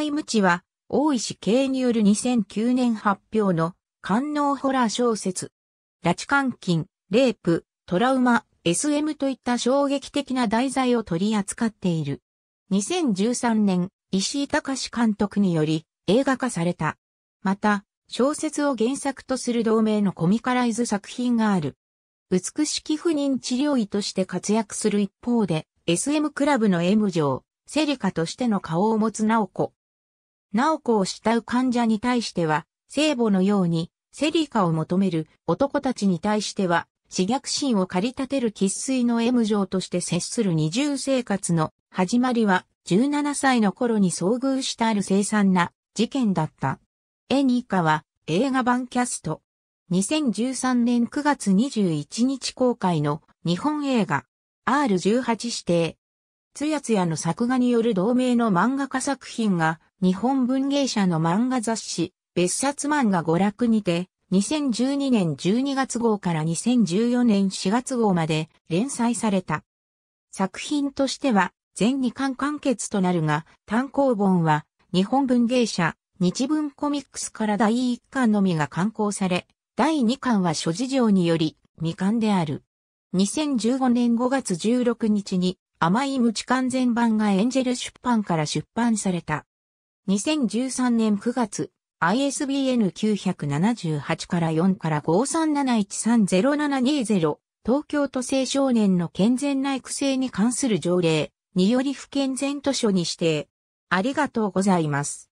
海無知は、大石慶による2009年発表の、官能ホラー小説。拉致監禁、レイプ、トラウマ、SM といった衝撃的な題材を取り扱っている。2013年、石井隆監督により映画化された。また、小説を原作とする同名のコミカライズ作品がある。美しき不妊治療医として活躍する一方で、SM クラブの M 嬢、セリカとしての顔を持つ直子、ナオコを慕う患者に対しては、聖母のように、セリカを求める男たちに対しては、死虐心を駆り立てる喫水の M 状として接する二重生活の始まりは、17歳の頃に遭遇したある凄惨な事件だった。エニカは映画版キャスト。2013年9月21日公開の日本映画 R18 指定。つやつやの作画による同名の漫画家作品が日本文芸社の漫画雑誌、別冊漫画娯楽にて、2012年12月号から2014年4月号まで連載された。作品としては全2巻完結となるが、単行本は日本文芸社、日文コミックスから第1巻のみが刊行され、第2巻は諸事情により未完である。2015年5月16日に甘い無知完全版がエンジェル出版から出版された。2013年9月、ISBN 978から4から53713070東京都青少年の健全な育成に関する条例により不健全図書に指定。ありがとうございます。